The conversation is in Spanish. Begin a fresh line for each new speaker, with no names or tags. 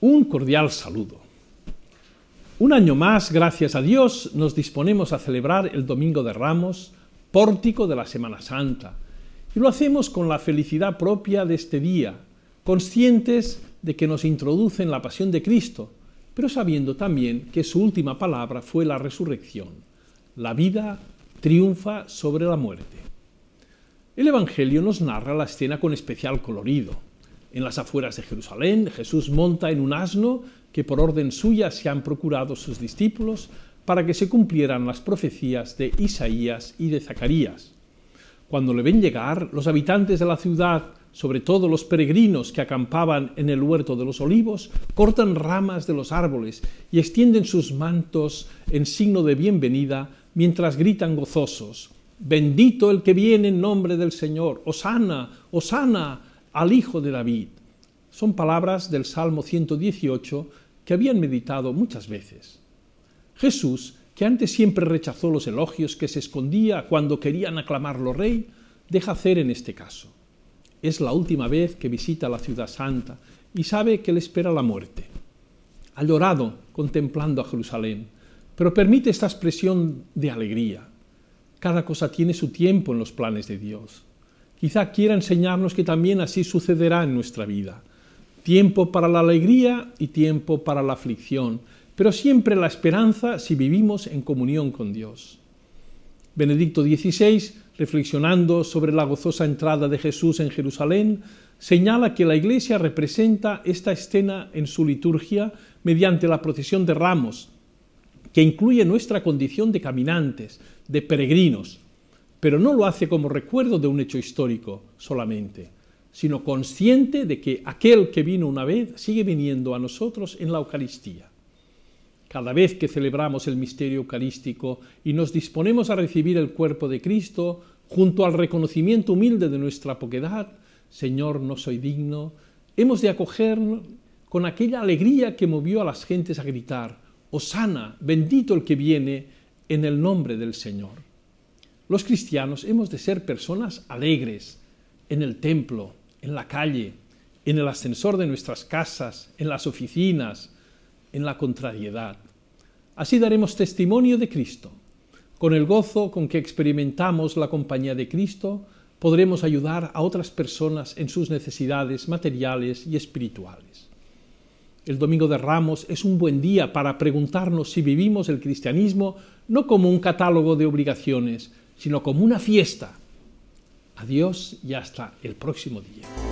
Un cordial saludo. Un año más, gracias a Dios, nos disponemos a celebrar el Domingo de Ramos, pórtico de la Semana Santa, y lo hacemos con la felicidad propia de este día, conscientes de que nos introducen la pasión de Cristo, pero sabiendo también que su última palabra fue la resurrección. La vida triunfa sobre la muerte. El Evangelio nos narra la escena con especial colorido en las afueras de Jerusalén, Jesús monta en un asno que por orden suya se han procurado sus discípulos para que se cumplieran las profecías de Isaías y de Zacarías. Cuando le ven llegar, los habitantes de la ciudad, sobre todo los peregrinos que acampaban en el huerto de los olivos, cortan ramas de los árboles y extienden sus mantos en signo de bienvenida mientras gritan gozosos, Bendito el que viene en nombre del Señor, Osana, Osana al hijo de David. Son palabras del Salmo 118 que habían meditado muchas veces. Jesús, que antes siempre rechazó los elogios que se escondía cuando querían aclamarlo rey, deja hacer en este caso. Es la última vez que visita la ciudad santa y sabe que le espera la muerte. Ha llorado contemplando a Jerusalén, pero permite esta expresión de alegría. Cada cosa tiene su tiempo en los planes de Dios quizá quiera enseñarnos que también así sucederá en nuestra vida. Tiempo para la alegría y tiempo para la aflicción, pero siempre la esperanza si vivimos en comunión con Dios. Benedicto XVI, reflexionando sobre la gozosa entrada de Jesús en Jerusalén, señala que la Iglesia representa esta escena en su liturgia mediante la procesión de ramos, que incluye nuestra condición de caminantes, de peregrinos, pero no lo hace como recuerdo de un hecho histórico solamente, sino consciente de que aquel que vino una vez sigue viniendo a nosotros en la Eucaristía. Cada vez que celebramos el misterio eucarístico y nos disponemos a recibir el cuerpo de Cristo, junto al reconocimiento humilde de nuestra poquedad, Señor, no soy digno, hemos de acoger con aquella alegría que movió a las gentes a gritar, Osana, bendito el que viene en el nombre del Señor. Los cristianos hemos de ser personas alegres en el templo, en la calle, en el ascensor de nuestras casas, en las oficinas, en la contrariedad. Así daremos testimonio de Cristo. Con el gozo con que experimentamos la compañía de Cristo, podremos ayudar a otras personas en sus necesidades materiales y espirituales. El Domingo de Ramos es un buen día para preguntarnos si vivimos el cristianismo no como un catálogo de obligaciones, sino como una fiesta. Adiós y hasta el próximo día.